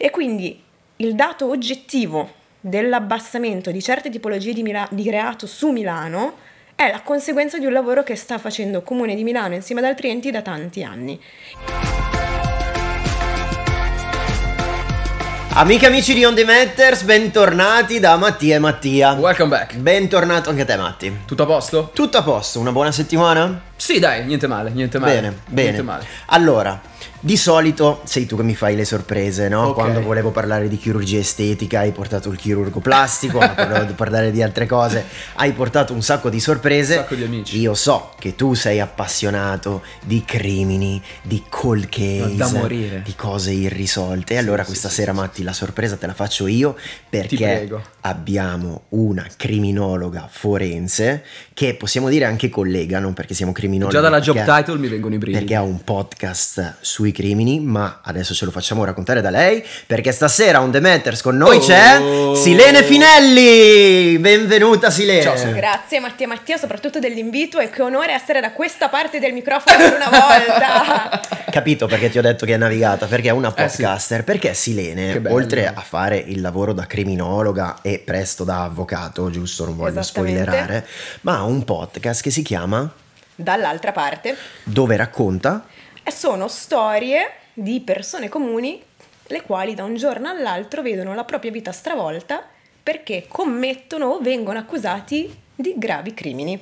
E quindi il dato oggettivo dell'abbassamento di certe tipologie di, Mila- di reato su Milano è la conseguenza di un lavoro che sta facendo Comune di Milano insieme ad altri enti da tanti anni. Amiche e amici di On The Matters, bentornati da Mattia e Mattia. Welcome back. Bentornato anche a te, Matti. Tutto a posto? Tutto a posto, una buona settimana? Sì, dai, niente male, niente male. Bene, bene. Niente male. Allora, di solito sei tu che mi fai le sorprese, no? Okay. Quando volevo parlare di chirurgia estetica hai portato il chirurgo plastico, quando volevo parlare di altre cose hai portato un sacco di sorprese. Un sacco di amici. Io so che tu sei appassionato di crimini, di cold case, da morire. di cose irrisolte. E allora sì, questa sì, sera, sì, Matti, la sorpresa te la faccio io perché Ti prego abbiamo una criminologa forense che possiamo dire anche collega, non perché siamo criminologi. Già dalla job title mi vengono i brividi. Perché ha un podcast sui crimini, ma adesso ce lo facciamo raccontare da lei, perché stasera on The Matters con noi oh. c'è Silene Finelli! Benvenuta Silene! Ciao, grazie Mattia Mattia, soprattutto dell'invito e che onore essere da questa parte del microfono per una volta! Capito perché ti ho detto che è navigata, perché è una podcaster, eh sì. perché Silene, oltre a fare il lavoro da criminologa e presto da avvocato, giusto? Non voglio spoilerare, ma ha un podcast che si chiama Dall'altra parte, dove racconta sono storie di persone comuni le quali da un giorno all'altro vedono la propria vita stravolta perché commettono o vengono accusati di gravi crimini.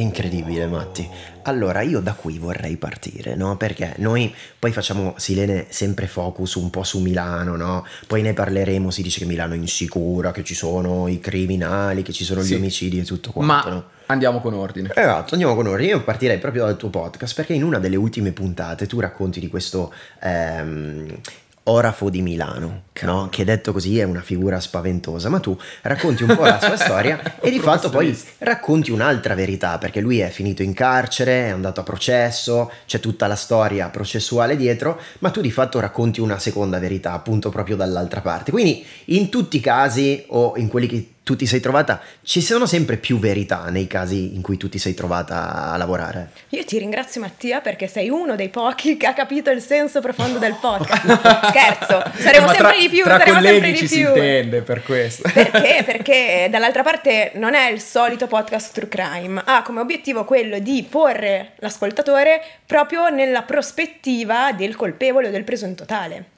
Incredibile, Matti. Allora, io da qui vorrei partire, no? Perché noi poi facciamo, Silene, sempre focus un po' su Milano, no? Poi ne parleremo, si dice che Milano è insicura, che ci sono i criminali, che ci sono gli sì. omicidi e tutto quanto, Ma... no? Andiamo con ordine. Esatto, andiamo con ordine. Io partirei proprio dal tuo podcast perché in una delle ultime puntate tu racconti di questo ehm, orafo di Milano, no? che detto così è una figura spaventosa, ma tu racconti un po' la sua storia e di fatto poi racconti un'altra verità, perché lui è finito in carcere, è andato a processo, c'è tutta la storia processuale dietro, ma tu di fatto racconti una seconda verità, appunto proprio dall'altra parte. Quindi in tutti i casi o in quelli che tu ti sei trovata, ci sono sempre più verità nei casi in cui tu ti sei trovata a lavorare. Io ti ringrazio Mattia perché sei uno dei pochi che ha capito il senso profondo del podcast. Scherzo, saremo eh, tra, sempre di più, tra saremo sempre di ci più. si intende per questo. Perché? Perché dall'altra parte non è il solito podcast true crime, ha come obiettivo quello di porre l'ascoltatore proprio nella prospettiva del colpevole o del presunto tale.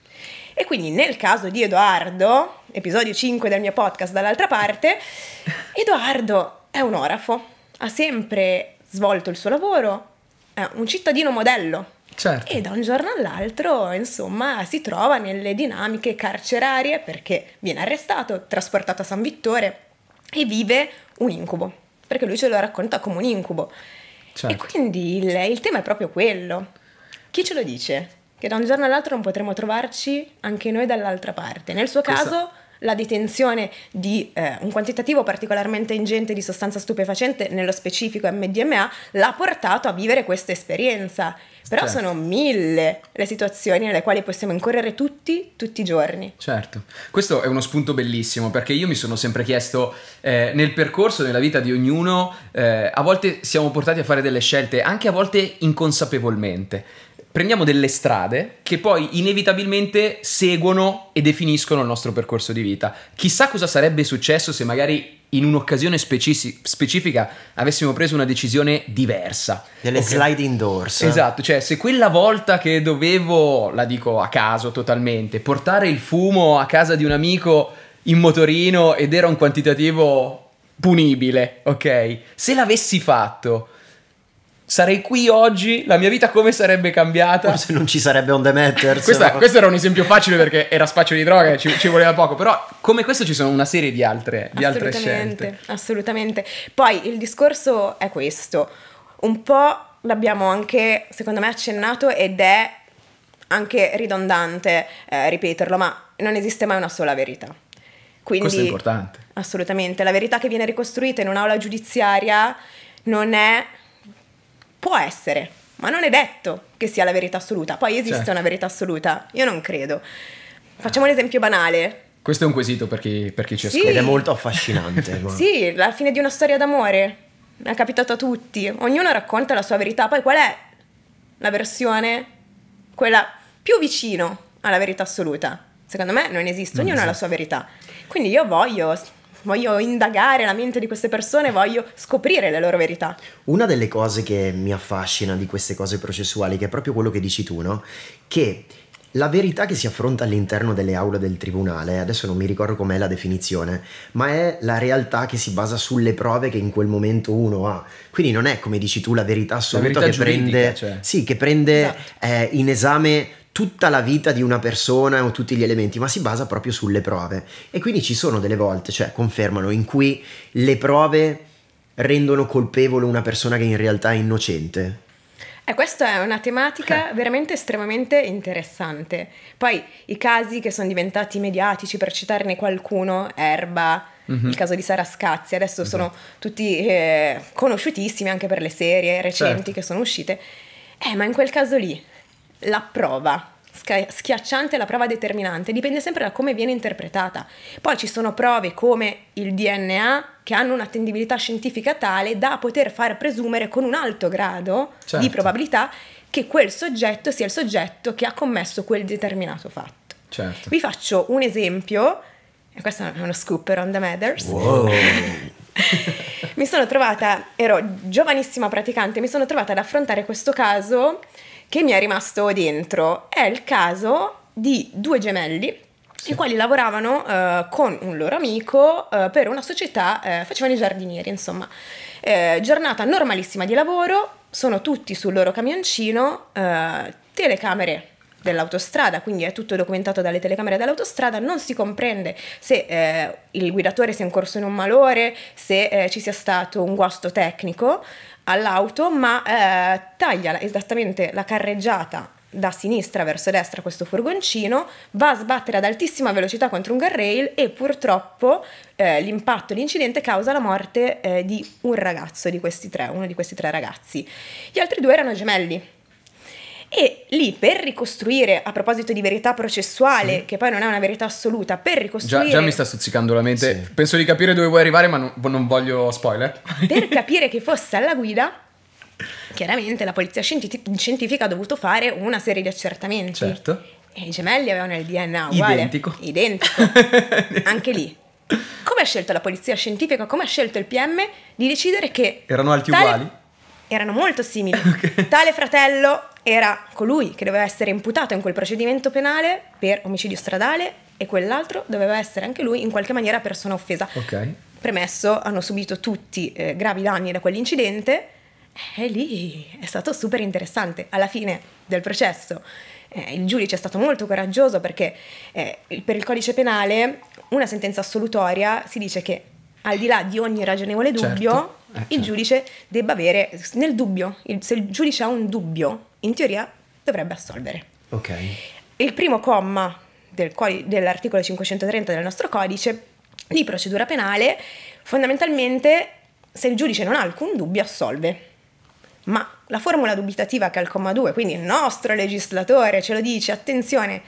E quindi nel caso di Edoardo, episodio 5 del mio podcast dall'altra parte, Edoardo è un orafo, ha sempre svolto il suo lavoro, è un cittadino modello. Certo. E da un giorno all'altro, insomma, si trova nelle dinamiche carcerarie perché viene arrestato, trasportato a San Vittore e vive un incubo, perché lui ce lo racconta come un incubo. Certo. E quindi il, il tema è proprio quello. Chi ce lo dice? che da un giorno all'altro non potremo trovarci anche noi dall'altra parte. Nel suo Questa... caso la detenzione di eh, un quantitativo particolarmente ingente di sostanza stupefacente, nello specifico MDMA, l'ha portato a vivere questa esperienza. Però certo. sono mille le situazioni nelle quali possiamo incorrere tutti, tutti i giorni. Certo, questo è uno spunto bellissimo perché io mi sono sempre chiesto eh, nel percorso, nella vita di ognuno, eh, a volte siamo portati a fare delle scelte, anche a volte inconsapevolmente prendiamo delle strade che poi inevitabilmente seguono e definiscono il nostro percorso di vita. Chissà cosa sarebbe successo se magari in un'occasione speci- specifica avessimo preso una decisione diversa. Delle okay. sliding doors. Esatto, cioè se quella volta che dovevo, la dico a caso totalmente, portare il fumo a casa di un amico in motorino ed era un quantitativo punibile, ok? Se l'avessi fatto sarei qui oggi, la mia vita come sarebbe cambiata? Forse non ci sarebbe on the matter. Questa, no? Questo era un esempio facile perché era spaccio di droga e ci, ci, voleva poco, però come questo ci sono una serie di altre, di altre scelte. Assolutamente. Poi il discorso è questo, un po' l'abbiamo anche secondo me accennato ed è anche ridondante eh, ripeterlo, ma non esiste mai una sola verità. Quindi, questo è importante. Assolutamente, la verità che viene ricostruita in un'aula giudiziaria non è Può essere, ma non è detto che sia la verità assoluta. Poi esiste certo. una verità assoluta, io non credo. Facciamo un esempio banale. Questo è un quesito per chi, per chi ci ascolta. Sì. Ed è molto affascinante. ma... Sì, la fine di una storia d'amore. È capitato a tutti. Ognuno racconta la sua verità. Poi qual è la versione, quella più vicino alla verità assoluta? Secondo me non esiste, ognuno non esiste. ha la sua verità. Quindi io voglio voglio indagare la mente di queste persone, voglio scoprire le loro verità. Una delle cose che mi affascina di queste cose processuali, che è proprio quello che dici tu, no? Che la verità che si affronta all'interno delle aule del tribunale, adesso non mi ricordo com'è la definizione, ma è la realtà che si basa sulle prove che in quel momento uno ha. Quindi non è come dici tu la verità assoluta la verità che, prende, cioè. sì, che prende esatto. eh, in esame tutta la vita di una persona o tutti gli elementi, ma si basa proprio sulle prove. E quindi ci sono delle volte, cioè confermano, in cui le prove rendono colpevole una persona che in realtà è innocente. Eh, questa è una tematica eh. veramente estremamente interessante. Poi i casi che sono diventati mediatici, per citarne qualcuno, Erba, mm-hmm. il caso di Sara Scazzi, adesso mm-hmm. sono tutti eh, conosciutissimi anche per le serie recenti certo. che sono uscite. Eh, ma in quel caso lì la prova schiacciante la prova determinante dipende sempre da come viene interpretata. Poi ci sono prove come il DNA che hanno un'attendibilità scientifica tale da poter far presumere con un alto grado certo. di probabilità che quel soggetto sia il soggetto che ha commesso quel determinato fatto. Certo. Vi faccio un esempio, e questo è uno scoop on the matters. mi sono trovata, ero giovanissima praticante, mi sono trovata ad affrontare questo caso che mi è rimasto dentro è il caso di due gemelli sì. i quali lavoravano uh, con un loro amico uh, per una società, uh, facevano i giardinieri, insomma. giornata normalissima di lavoro, sono tutti sul loro camioncino, telecamere dell'autostrada, quindi è tutto documentato dalle telecamere dell'autostrada, non si comprende se eh, il guidatore sia incorso in un malore, se eh, ci sia stato un guasto tecnico all'auto, ma eh, taglia esattamente la carreggiata da sinistra verso destra questo furgoncino, va a sbattere ad altissima velocità contro un guardrail e purtroppo eh, l'impatto, l'incidente causa la morte eh, di un ragazzo di questi tre, uno di questi tre ragazzi. Gli altri due erano gemelli, e lì per ricostruire, a proposito di verità processuale, sì. che poi non è una verità assoluta, per ricostruire... Già, già mi sta stuzzicando la mente, sì. penso di capire dove vuoi arrivare ma non, non voglio spoiler. Per capire che fosse alla guida, chiaramente la polizia scientifica ha dovuto fare una serie di accertamenti. Certo. E i gemelli avevano il DNA uguale. Identico. Identico. Anche lì. Come ha scelto la polizia scientifica, come ha scelto il PM di decidere che... Erano alti tale... uguali? Erano molto simili. Okay. Tale fratello era colui che doveva essere imputato in quel procedimento penale per omicidio stradale e quell'altro doveva essere anche lui in qualche maniera persona offesa. Okay. Premesso, hanno subito tutti eh, gravi danni da quell'incidente e lì è stato super interessante. Alla fine del processo eh, il giudice è stato molto coraggioso perché eh, per il codice penale una sentenza assolutoria si dice che al di là di ogni ragionevole dubbio certo eh, il certo. giudice debba avere, nel dubbio, il, se il giudice ha un dubbio, in teoria dovrebbe assolvere. Ok. Il primo comma del, dell'articolo 530 del nostro codice di procedura penale, fondamentalmente, se il giudice non ha alcun dubbio, assolve. Ma la formula dubitativa che è al comma 2, quindi il nostro legislatore ce lo dice, attenzione,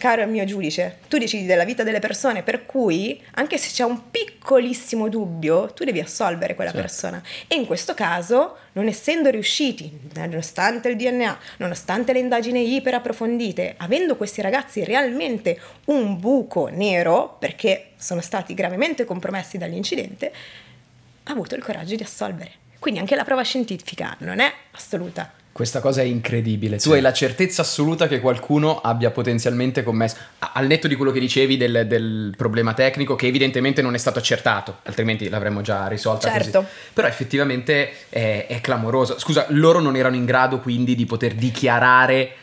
caro mio giudice, tu decidi della vita delle persone, per cui anche se c'è un piccolissimo dubbio, tu devi assolvere quella certo. persona. E in questo caso, non essendo riusciti, nonostante il DNA, nonostante le indagini iper approfondite, avendo questi ragazzi realmente un buco nero, perché sono stati gravemente compromessi dall'incidente, ha avuto il coraggio di assolvere. Quindi anche la prova scientifica non è assoluta, questa cosa è incredibile. Tu sì. hai cioè. la certezza assoluta che qualcuno abbia potenzialmente commesso, al netto di quello che dicevi del, del problema tecnico, che evidentemente non è stato accertato, altrimenti l'avremmo già risolta. Certo. Così. Però effettivamente è, è clamoroso. Scusa, loro non erano in grado quindi di poter dichiarare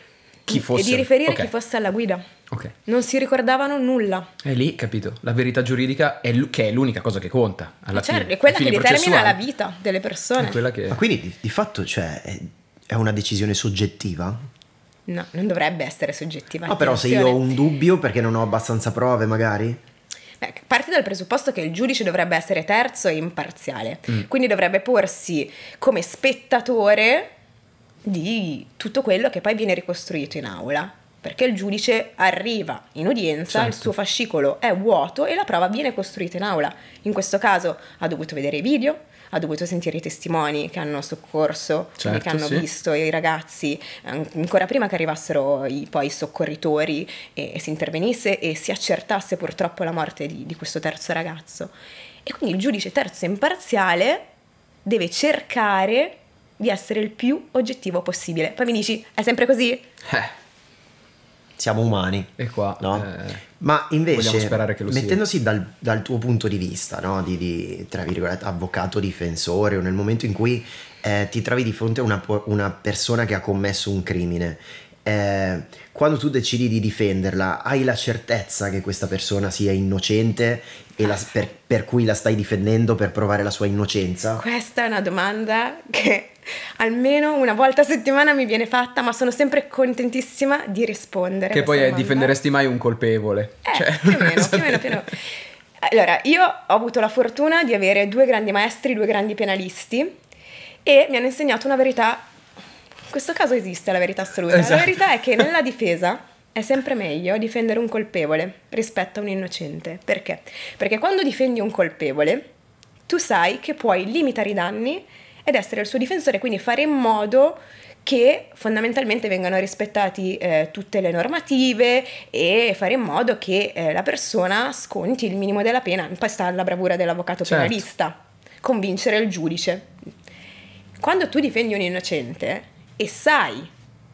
chi fosse. E di riferire okay. chi fosse alla guida. Okay. Non si ricordavano nulla. È lì, capito, la verità giuridica è l- che è l'unica cosa che conta. Alla eh, certo, fine. è quella che determina la vita delle persone. Ma quindi di, di fatto, cioè, è una decisione soggettiva? No, non dovrebbe essere soggettiva. Ma no, però se io ho un dubbio perché non ho abbastanza prove magari? Beh, parte dal presupposto che il giudice dovrebbe essere terzo e imparziale, mm. quindi dovrebbe porsi come spettatore di tutto quello che poi viene ricostruito in aula. Perché il giudice arriva in udienza, certo. il suo fascicolo è vuoto e la prova viene costruita in aula. In questo caso ha dovuto vedere i video, ha dovuto sentire i testimoni che hanno soccorso, certo, che hanno sì. visto i ragazzi, ehm, ancora prima che arrivassero i, poi i soccorritori e, e, si intervenisse e si accertasse purtroppo la morte di, di questo terzo ragazzo. E quindi il giudice terzo imparziale deve cercare di essere il più oggettivo possibile. Poi mi dici, è sempre così? Eh siamo umani. E qua. No? Eh, Ma invece, mettendosi dal, dal, tuo punto di vista, no? di, di, tra virgolette, avvocato difensore, o nel momento in cui eh, ti trovi di fronte a una, una persona che ha commesso un crimine, eh, quando tu decidi di difenderla, hai la certezza che questa persona sia innocente e la, per, per, cui la stai difendendo per provare la sua innocenza? Questa è una domanda che almeno una volta a settimana mi viene fatta, ma sono sempre contentissima di rispondere. Che poi è, difenderesti mai un colpevole. Eh, cioè, più o meno, più o meno, più o meno. Allora, io ho avuto la fortuna di avere due grandi maestri, due grandi penalisti e mi hanno insegnato una verità questo caso esiste la verità assoluta. Esatto. La verità è che nella difesa è sempre meglio difendere un colpevole rispetto a un innocente. Perché? Perché quando difendi un colpevole, tu sai che puoi limitare i danni ed essere il suo difensore, quindi fare in modo che fondamentalmente vengano rispettati eh, tutte le normative e fare in modo che eh, la persona sconti il minimo della pena. Poi sta alla bravura dell'avvocato certo. penalista, convincere il giudice. Quando tu difendi un innocente, e sai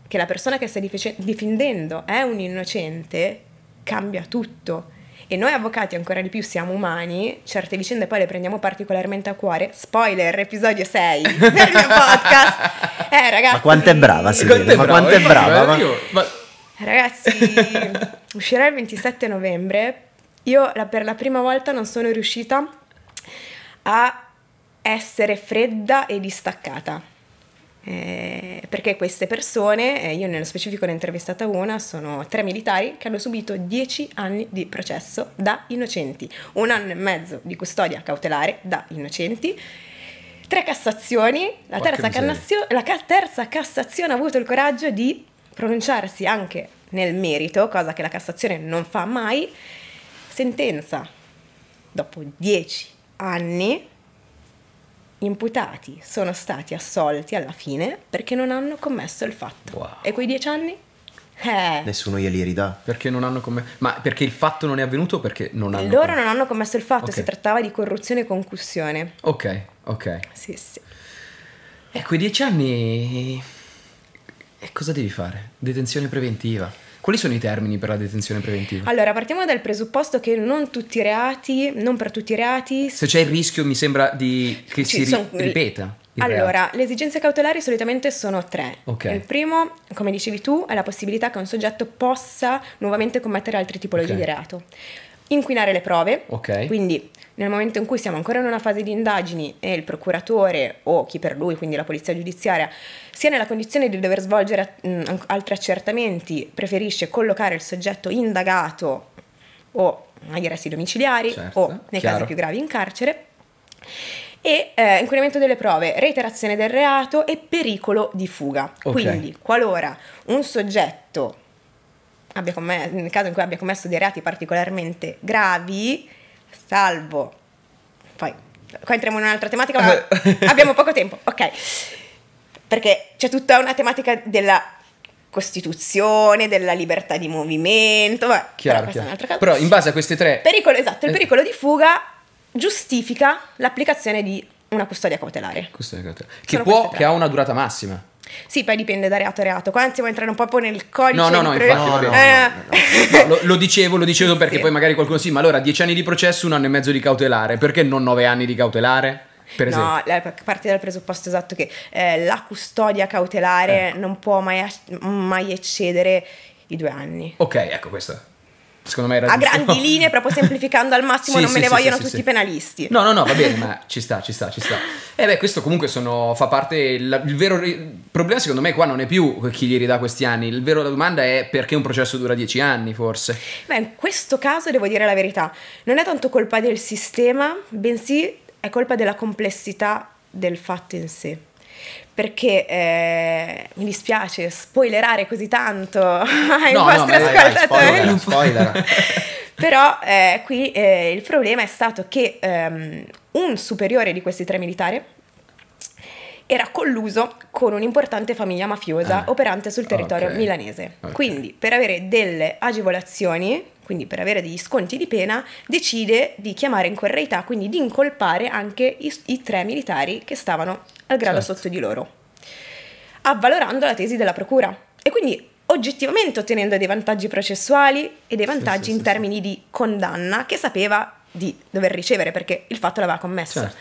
che la persona che stai difendendo è un innocente, cambia tutto. E noi avvocati ancora di più siamo umani, certe vicende poi le prendiamo particolarmente a cuore. Spoiler, episodio 6 del mio podcast. Eh ragazzi... Ma quanto è brava Silvia, ma quanto è brava. Ma... Io, Ragazzi, uscirà il 27 novembre. Io la, per la prima volta non sono riuscita a essere fredda e distaccata eh, perché queste persone, eh, io nello specifico ne ho intervistata una, sono tre militari che hanno subito dieci anni di processo da innocenti, un anno e mezzo di custodia cautelare da innocenti tre cassazioni, la terza, la ca terza, Cassazione ha avuto il coraggio di pronunciarsi anche nel merito, cosa che la Cassazione non fa mai, sentenza dopo dieci anni imputati sono stati assolti alla fine perché non hanno commesso il fatto. Wow. E quei dieci anni? Eh. Nessuno glieli ridà. Perché non hanno commesso... Ma perché il fatto non è avvenuto perché non hanno... Loro non hanno commesso il fatto, okay. si trattava di corruzione e concussione. Ok, ok. Sì, sì. E ecco, quei dieci anni... Eh, e cosa devi fare? Detenzione preventiva. Quali sono i termini per la detenzione preventiva? Allora, partiamo dal presupposto che non tutti i reati, non per tutti i reati... Se c'è il rischio, mi sembra, di, che si sono... ripeta. Allora, le esigenze cautelari solitamente sono tre. Okay. Il primo, come dicevi tu, è la possibilità che un soggetto possa nuovamente commettere altre tipologie okay. di reato inquinare le prove. Okay. Quindi nel momento in cui siamo ancora in una fase di indagini e il procuratore o chi per lui, quindi la polizia giudiziaria, sia nella condizione di dover svolgere altri accertamenti, preferisce collocare il soggetto indagato o agli arresti domiciliari certo, o nei chiaro. casi più gravi in carcere e eh, inquinamento delle prove, reiterazione del reato e pericolo di fuga. Okay. Quindi, qualora un soggetto commesso, nel caso in cui abbia commesso dei reati particolarmente gravi, salvo, poi qua entriamo in un'altra tematica, ma abbiamo poco tempo, ok, perché c'è tutta una tematica della Costituzione, della libertà di movimento, vabbè, chiaro, però, chiaro. però in base a queste tre... Pericolo, esatto, il eh. pericolo di fuga giustifica l'applicazione di una custodia cautelare. Custodia cautelare. Che, può, che ha una durata massima. Sì, poi dipende da reato a reato. Qua anzi, vuoi entrare un po' poi nel codice. No, no, no, infatti, eh. no, no, eh. no, lo, lo, dicevo, lo dicevo perché sì. poi magari qualcuno sì, ma allora dieci anni di processo, un anno e mezzo di cautelare, perché non nove anni di cautelare? Per esempio. no, parte dal presupposto esatto che eh, la custodia cautelare eh. non può mai, mai eccedere i due anni. Ok, ecco questo secondo me era a grandi linee, proprio semplificando al massimo, sì, non sì, me ne sì, vogliono tutti i penalisti. No, no, no, va bene, ma ci sta, ci sta, ci sta. E eh beh, questo comunque sono, fa parte. La, il vero ri- problema, secondo me, qua non è più chi gli ridà questi anni. Il vero la domanda è perché un processo dura dieci anni, forse. Beh, in questo caso devo dire la verità: non è tanto colpa del sistema, bensì è colpa della complessità del fatto in sé perché eh, mi dispiace spoilerare così tanto ai no, vostri no, ascoltatori. Vai, spoiler, Però eh, qui eh, il problema è stato che ehm, un superiore di questi tre militari era colluso con un'importante famiglia mafiosa ah, operante sul territorio okay, milanese. Okay. Quindi, per avere delle agevolazioni, quindi per avere degli sconti di pena, decide di chiamare in correità, quindi di incolpare anche i, i tre militari che stavano al grado certo. sotto di loro, avvalorando la tesi della procura e quindi oggettivamente ottenendo dei vantaggi processuali e dei vantaggi sì, in sì, termini sì. di condanna che sapeva di dover ricevere perché il fatto l'aveva commesso. Certo.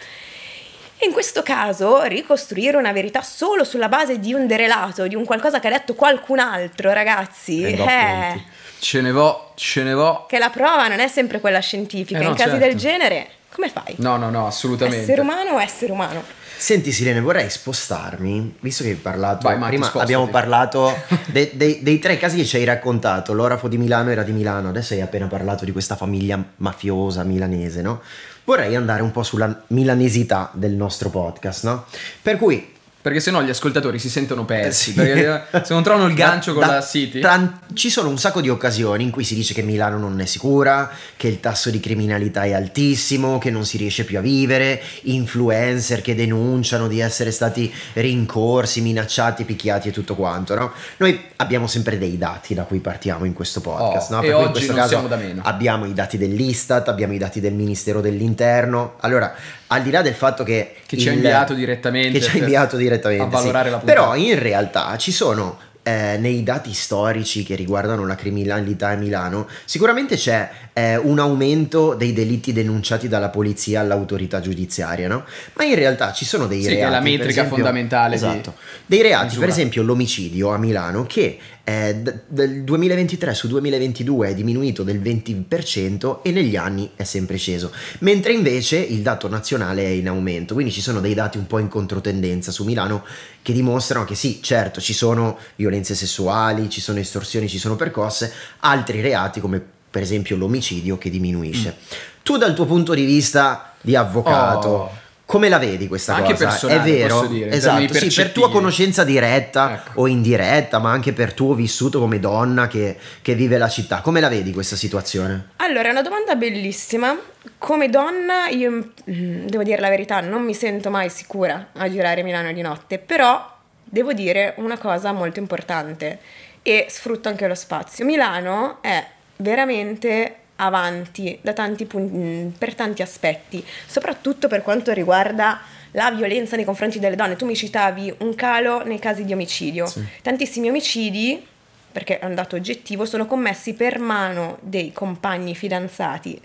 E in questo caso ricostruire una verità solo sulla base di un derelato, di un qualcosa che ha detto qualcun altro, ragazzi, è... Eh, eh. ce ne vo, ce ne vo. Che la prova non è sempre quella scientifica, eh no, in casi certo. del genere come fai? No, no, no, assolutamente. Essere umano o essere umano. Senti Silene, vorrei spostarmi, visto che hai parlato, Vai, prima abbiamo parlato de, de, dei tre casi che ci hai raccontato, l'orafo di Milano era di Milano, adesso hai appena parlato di questa famiglia mafiosa milanese, no? Vorrei andare un po' sulla milanesità del nostro podcast, no? Per cui perché sennò gli ascoltatori si sentono persi. Eh sì. se non trovano il gancio da, con da, la City. Tra, ci sono un sacco di occasioni in cui si dice che Milano non è sicura, che il tasso di criminalità è altissimo, che non si riesce più a vivere, influencer che denunciano di essere stati rincorsi, minacciati, picchiati e tutto quanto. No? Noi abbiamo sempre dei dati da cui partiamo in questo podcast. Oh, no? Per oggi in questo non caso siamo da meno. Abbiamo i dati dell'Istat, abbiamo i dati del Ministero dell'Interno. Allora al di là del fatto che, che ci ha inviato direttamente, che ci ha inviato direttamente a valorare sì. la puntata. però in realtà ci sono eh, nei dati storici che riguardano la criminalità a Milano, sicuramente c'è eh, un aumento dei delitti denunciati dalla polizia all'autorità giudiziaria, no? Ma in realtà ci sono dei sì, reati. Che è la metrica esempio, fondamentale. Esatto. Dei reati, misura. per esempio l'omicidio a Milano, che eh, d- del 2023 su 2022 è diminuito del 20% e negli anni è sempre sceso, mentre invece il dato nazionale è in aumento, quindi ci sono dei dati un po' in controtendenza su Milano che dimostrano che sì, certo, ci sono violenze violenze sessuali, ci sono estorsioni, ci sono percosse, altri reati come per esempio l'omicidio che diminuisce. Mm. Tu dal tuo punto di vista di avvocato, oh. come la vedi questa anche cosa? Anche personale, è vero? Posso dire, esatto, sì, per tua conoscenza diretta ecco. o indiretta, ma anche per tuo vissuto come donna che, che vive la città, come la vedi questa situazione? Allora, una domanda bellissima. Come donna, io mm, devo dire la verità, non mi sento mai sicura a girare Milano di notte, però devo dire una cosa molto importante e sfrutto anche lo spazio. Milano è veramente avanti tanti punti, per tanti aspetti, soprattutto per quanto riguarda la violenza nei confronti delle donne. Tu mi citavi un calo nei casi di omicidio. Sì. Tantissimi omicidi, perché è un dato oggettivo, sono commessi per mano dei compagni fidanzati.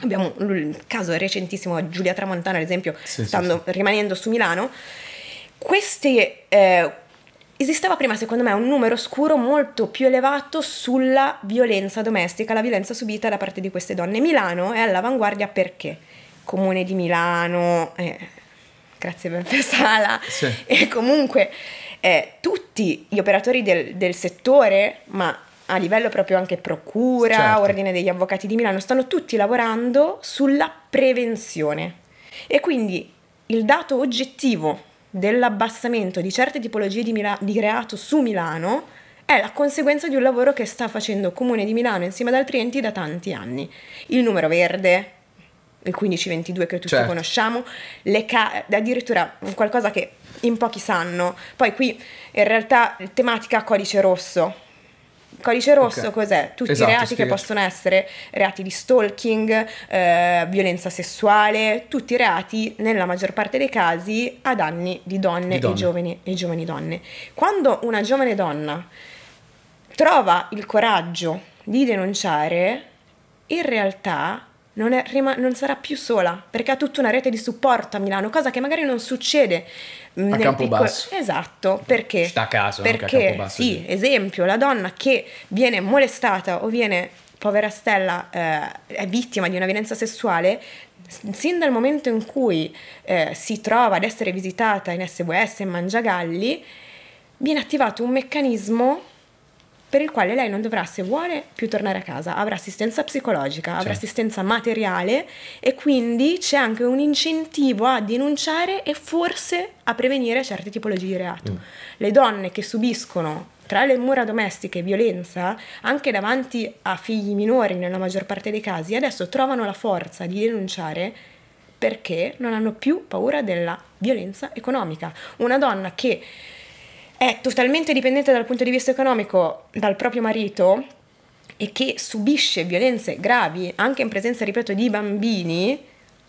Abbiamo il caso recentissimo Giulia Tramontana, ad esempio, sì, stando, sì, rimanendo su Milano, queste... Eh, esisteva prima, secondo me, un numero scuro molto più elevato sulla violenza domestica, la violenza subita da parte di queste donne. Milano è all'avanguardia perché? Comune di Milano, eh, grazie Beppe Sala, sì. e comunque eh, tutti gli operatori del, del, settore, ma a livello proprio anche procura, certo. ordine degli avvocati di Milano, stanno tutti lavorando sulla prevenzione. E quindi il dato oggettivo dell'abbassamento di certe tipologie di, Mila- di reato su Milano è la conseguenza di un lavoro che sta facendo Comune di Milano insieme ad altri enti da tanti anni. Il numero verde, il 1522 che tutti certo. conosciamo, ca- addirittura qualcosa che in pochi sanno. Poi qui in realtà tematica codice rosso, il Codice rosso okay. cos'è? Tutti esatto, i reati spiega. che possono essere reati di stalking, eh, violenza sessuale, tutti i reati nella maggior parte dei casi a danni di donne, di donne. E, giovani, e giovani donne. Quando una giovane donna trova il coraggio di denunciare, in realtà non, è, non, sarà più sola perché ha tutta una rete di supporto a Milano, cosa che magari non succede a campo Piccolo... Esatto, perché? Sta a caso, perché, a Sì, esempio, la donna che viene molestata o viene, povera Stella, eh, è vittima di una violenza sessuale, sin dal momento in cui eh, si trova ad essere visitata in SWS e Mangiagalli, viene attivato un meccanismo per il quale lei non dovrà, se vuole, più tornare a casa, avrà assistenza psicologica, avrà certo. assistenza materiale e quindi c'è anche un incentivo a denunciare e forse a prevenire certe tipologie di reato. Mm. Le donne che subiscono tra le mura domestiche violenza, anche davanti a figli minori nella maggior parte dei casi, adesso trovano la forza di denunciare perché non hanno più paura della violenza economica. Una donna che è totalmente dipendente dal punto di vista economico dal proprio marito e che subisce violenze gravi anche in presenza, ripeto, di bambini,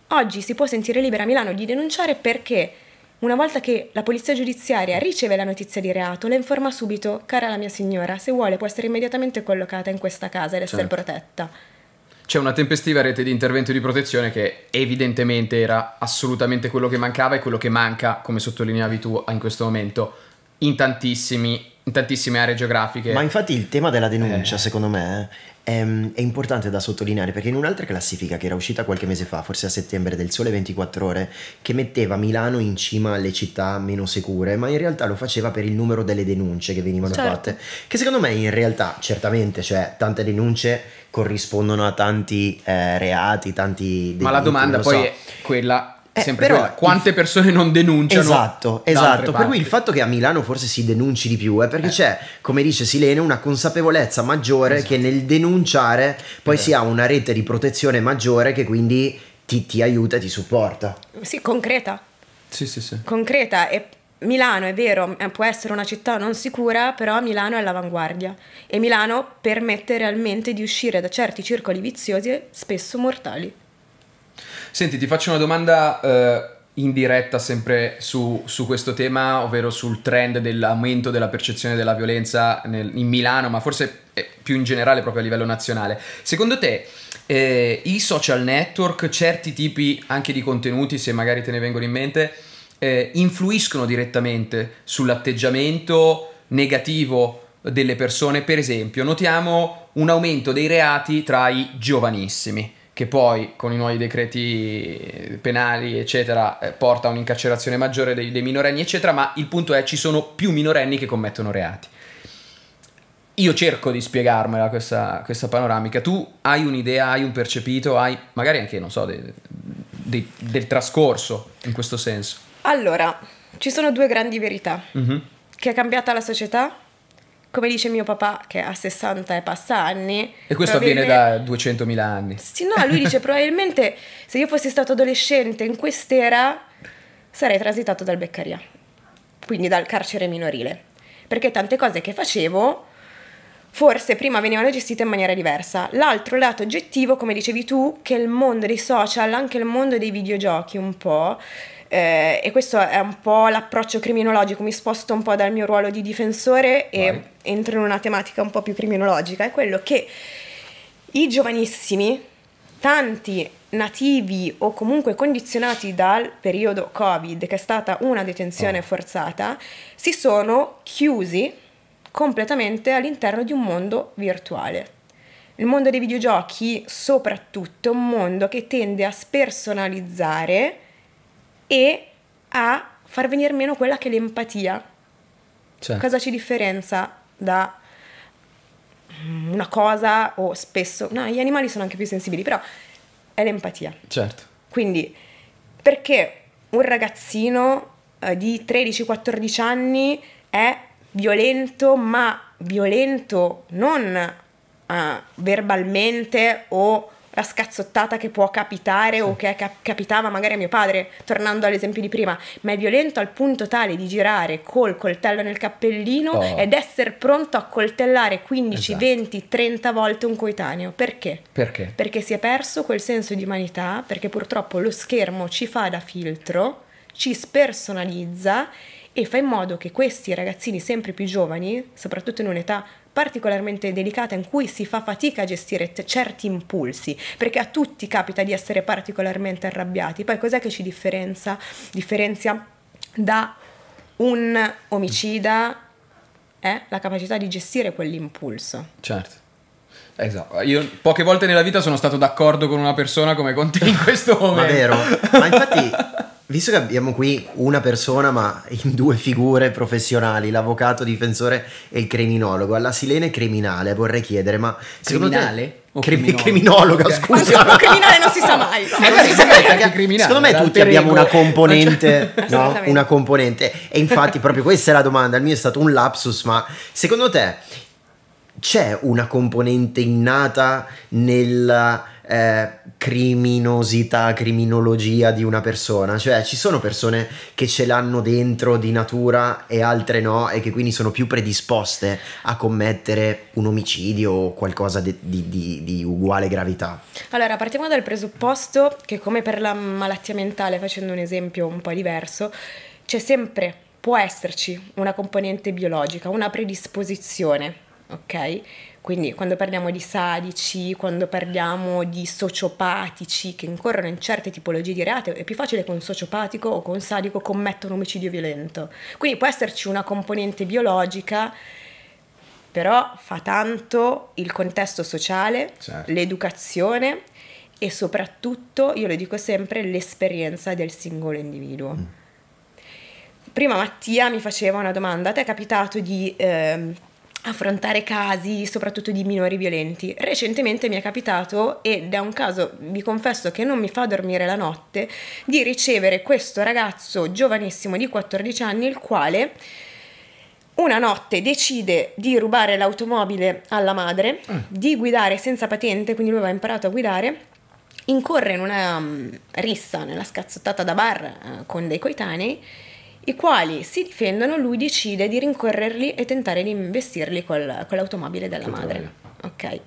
oggi si può sentire libera a Milano di denunciare perché una volta che la polizia giudiziaria riceve la notizia di reato, la informa subito, cara la mia signora, se vuole può essere immediatamente collocata in questa casa ed essere certo. protetta. C'è una tempestiva rete di intervento di protezione che evidentemente era assolutamente quello che mancava e quello che manca, come sottolineavi tu in questo momento in, in tantissime aree geografiche. Ma infatti il tema della denuncia, eh. secondo me, è, ehm, è, importante da sottolineare perché in un'altra classifica che era uscita qualche mese fa, forse a settembre, del Sole 24 Ore, che metteva Milano in cima alle città meno sicure, ma in realtà lo faceva per il numero delle denunce che venivano certo. fatte, che secondo me in realtà, certamente, cioè tante denunce corrispondono a tanti eh, reati, tanti... Denuncia, ma la domanda poi so. è quella eh, sempre però, quella. quante persone non denunciano? Esatto, esatto. Per cui il fatto che a Milano forse si denunci di più è perché eh. c'è, come dice Silene, una consapevolezza maggiore esatto. che nel denunciare poi si ha una rete di protezione maggiore che quindi ti, ti aiuta e ti supporta. Sì, concreta. Sì, sì, sì. Concreta e Milano è vero, eh, può essere una città non sicura, però Milano è all'avanguardia e Milano permette realmente di uscire da certi circoli viziosi spesso mortali. Senti, ti faccio una domanda eh, in diretta sempre su, su, questo tema, ovvero sul trend dell'aumento della percezione della violenza nel, in Milano, ma forse eh, più in generale proprio a livello nazionale. Secondo te eh, i social network, certi tipi anche di contenuti, se magari te ne vengono in mente, eh, influiscono direttamente sull'atteggiamento negativo delle persone? Per esempio, notiamo un aumento dei reati tra i giovanissimi che poi con i nuovi decreti penali, eccetera, eh, porta a un'incarcerazione maggiore dei, dei, minorenni, eccetera, ma il punto è ci sono più minorenni che commettono reati. Io cerco di spiegarmela questa, questa panoramica. Tu hai un'idea, hai un percepito, hai magari anche, non so, de, de, del trascorso in questo senso. Allora, ci sono due grandi verità. Mm-hmm. Che è cambiata la società come dice mio papà, che ha 60 e passa anni. E questo avviene da 200.000 anni. Sì, no, lui dice probabilmente se io fossi stato adolescente in quest'era sarei transitato dal Beccaria, quindi dal carcere minorile, perché tante cose che facevo forse prima venivano gestite in maniera diversa. L'altro lato oggettivo, come dicevi tu, che il mondo dei social, anche il mondo dei videogiochi un po', eh, e questo è un po' l'approccio criminologico, mi sposto un po' dal mio ruolo di difensore e Vai. entro in una tematica un po' più criminologica, è quello che i giovanissimi, tanti nativi o comunque condizionati dal periodo Covid, che è stata una detenzione oh. forzata, si sono chiusi completamente all'interno di un mondo virtuale. Il mondo dei videogiochi soprattutto è un mondo che tende a spersonalizzare e a far venire meno quella che è l'empatia. Cioè. Cosa ci differenzia da una cosa o spesso... No, gli animali sono anche più sensibili, però è l'empatia. Certo. Quindi, perché un ragazzino eh, di 13-14 anni è violento, ma violento non eh, verbalmente o la scazzottata che può capitare sì. o che cap- capitava magari a mio padre, tornando all'esempio di prima, ma è violento al punto tale di girare col coltello nel cappellino oh. ed essere pronto a coltellare 15, esatto. 20, 30 volte un coetaneo. Perché? Perché? Perché si è perso quel senso di umanità, perché purtroppo lo schermo ci fa da filtro, ci spersonalizza e fa in modo che questi ragazzini sempre più giovani, soprattutto in un'età particolarmente delicata in cui si fa fatica a gestire certi impulsi, perché a tutti capita di essere particolarmente arrabbiati. Poi cos'è che ci differenzia? Differenzia da un omicida è la capacità di gestire quell'impulso. Certo. Esatto, io poche volte nella vita sono stato d'accordo con una persona come con te in questo momento. Ma vero, ma infatti Visto che abbiamo qui una persona, ma in due figure professionali, l'avvocato difensore e il criminologo, alla Silene criminale vorrei chiedere, ma criminale? Te, crim- criminologa, okay. scusa. Ma criminale non si sa mai. No, non si sa mai perché criminale. Secondo me tutti abbiamo una componente, no? Una componente. E infatti proprio questa è la domanda, il mio è stato un lapsus, ma secondo te c'è una componente innata nella eh, criminosità, criminologia di una persona, cioè ci sono persone che ce l'hanno dentro di natura e altre no e che quindi sono più predisposte a commettere un omicidio o qualcosa di, di, di, di uguale gravità. Allora partiamo dal presupposto che come per la malattia mentale, facendo un esempio un po' diverso, c'è sempre, può esserci una componente biologica, una predisposizione ok? Quindi quando parliamo di sadici, quando parliamo di sociopatici che incorrono in certe tipologie di reati, è più facile che un sociopatico o con un sadico commetta un omicidio violento. Quindi può esserci una componente biologica, però fa tanto il contesto sociale, certo. l'educazione e soprattutto, io lo dico sempre, l'esperienza del singolo individuo. Mm. Prima Mattia mi faceva una domanda, a te è capitato di... Eh, affrontare casi soprattutto di minori violenti. Recentemente mi è capitato, ed è un caso, vi confesso che non mi fa dormire la notte, di ricevere questo ragazzo giovanissimo di 14 anni, il quale una notte decide di rubare l'automobile alla madre, mm. di guidare senza patente, quindi lui aveva imparato a guidare, incorre in una um, rissa, nella scazzottata da bar uh, con dei coetanei i quali si difendono, lui decide di rincorrerli e tentare di investirli col, con l'automobile della madre. Ok.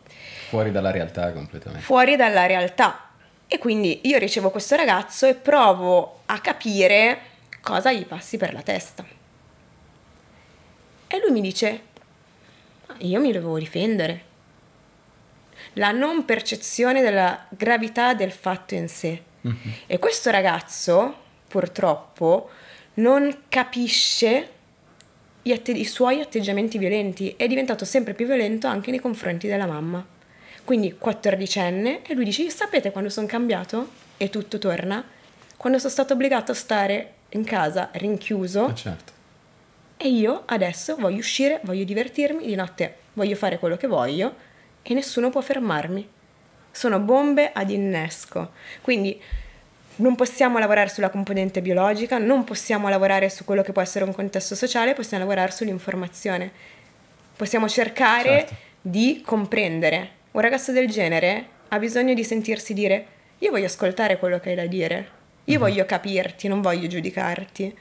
Fuori dalla realtà completamente. Fuori dalla realtà. E quindi io ricevo questo ragazzo e provo a capire cosa gli passi per la testa. E lui mi dice, ah, io mi dovevo difendere. La non percezione della gravità del fatto in sé. Mm-hmm. E questo ragazzo, purtroppo, non capisce atte- i suoi atteggiamenti violenti, è diventato sempre più violento anche nei confronti della mamma. Quindi 14enne e lui dice, sapete quando sono cambiato? E tutto torna. Quando sono stato obbligato a stare in casa rinchiuso. Ah, certo. E io adesso voglio uscire, voglio divertirmi di notte, voglio fare quello che voglio e nessuno può fermarmi. Sono bombe ad innesco. Quindi non possiamo lavorare sulla componente biologica, non possiamo lavorare su quello che può essere un contesto sociale, possiamo lavorare sull'informazione. Possiamo cercare certo. di comprendere. Un ragazzo del genere ha bisogno di sentirsi dire io voglio ascoltare quello che hai da dire, io mm -hmm. voglio capirti, non voglio giudicarti.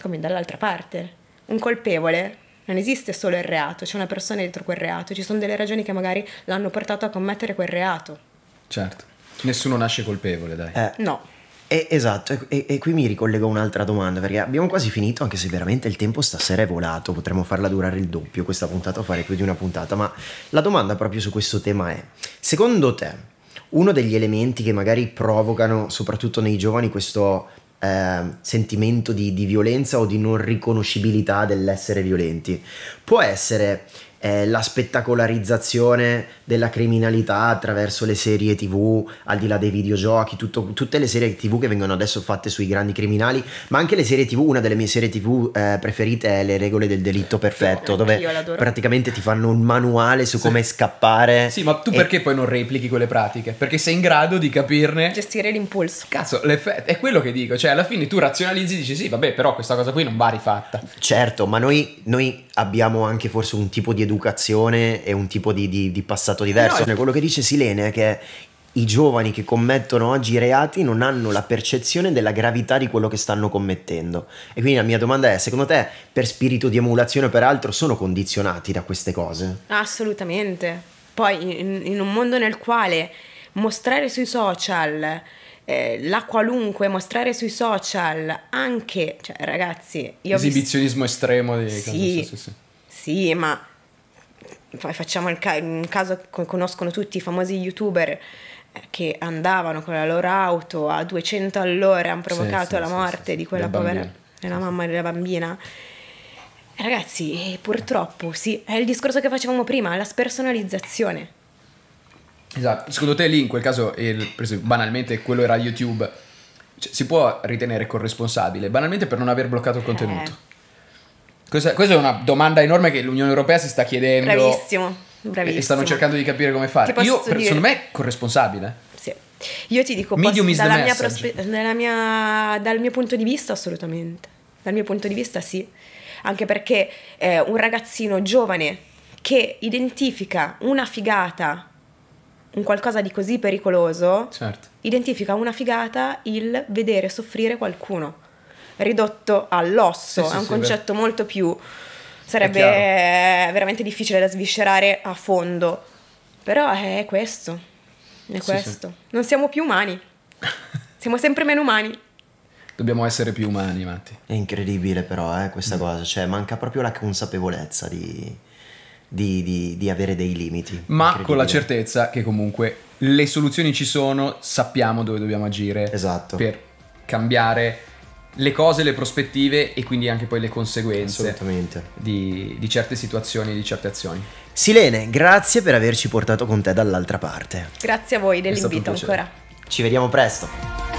Come dall'altra parte, un colpevole non esiste solo il reato, c'è una persona dietro quel reato, ci sono delle ragioni che magari l'hanno portato a commettere quel reato. Certo. Nessuno nasce colpevole, dai. Eh, no. Eh, esatto, e, e, qui mi ricollego a un'altra domanda, perché abbiamo quasi finito, anche se veramente il tempo stasera è volato, potremmo farla durare il doppio questa puntata o fare più di una puntata, ma la domanda proprio su questo tema è, secondo te, uno degli elementi che magari provocano, soprattutto nei giovani, questo eh, sentimento di, di violenza o di non riconoscibilità dell'essere violenti, può essere eh, la spettacolarizzazione della criminalità attraverso le serie tv, al di là dei videogiochi, tutto, tutte le serie tv che vengono adesso fatte sui grandi criminali, ma anche le serie tv, una delle mie serie tv eh, preferite è Le regole del delitto perfetto, sì, dove praticamente ti fanno un manuale su sì. come scappare. Sì, ma tu e... perché poi non replichi quelle pratiche? Perché sei in grado di capirne... Gestire l'impulso. Cazzo, l'effetto è quello che dico, cioè alla fine tu razionalizzi e dici sì, vabbè, però questa cosa qui non va rifatta. Certo, ma noi, noi abbiamo anche forse un tipo di educazione e un tipo di, di, di passato eh, diverso. No, quello che dice Silene è che i giovani che commettono oggi reati non hanno la percezione della gravità di quello che stanno commettendo. E quindi la mia domanda è, secondo te, per spirito di emulazione o per altro, sono condizionati da queste cose? Assolutamente. Poi, in, in un mondo nel quale mostrare sui social eh, la qualunque, mostrare sui social anche, cioè ragazzi, io... Esibizionismo visto... estremo di... Sì, sì, sì, sì, ma facciamo il un caso che conoscono tutti i famosi youtuber eh, che andavano con la loro auto a 200 all'ora e hanno provocato sì, la sì, morte sì, di quella povera della eh, mamma della bambina ragazzi eh, purtroppo sì è il discorso che facevamo prima la spersonalizzazione esatto secondo te lì in quel caso il, banalmente quello era youtube cioè, si può ritenere corresponsabile banalmente per non aver bloccato il contenuto eh questa, questa, è una domanda enorme che l'Unione Europea si sta chiedendo. Bravissimo, bravissimo. E stanno cercando di capire come fare. Io, per, secondo me, corresponsabile. Sì. Io ti dico, posso, dalla mia prospe- dalla mia, dal mio punto di vista, assolutamente. Dal mio punto di vista, sì. Anche perché eh, un ragazzino giovane che identifica una figata, un qualcosa di così pericoloso, certo. identifica una figata il vedere soffrire qualcuno ridotto all'osso, sì, è un sì, concetto beh. molto più... sarebbe veramente difficile da sviscerare a fondo, però è questo, è questo. Non siamo più umani, siamo sempre meno umani dobbiamo essere più umani, Matti. È incredibile però eh, questa mm. cosa, cioè manca proprio la consapevolezza di, di, di, di avere dei limiti. Ma con la certezza che comunque le soluzioni ci sono, sappiamo dove dobbiamo agire esatto. per cambiare le cose, le prospettive e quindi anche poi le conseguenze di, di, certe situazioni, di certe azioni. Silene, grazie per averci portato con te dall'altra parte. Grazie a voi dell'invito ancora. Ci vediamo presto.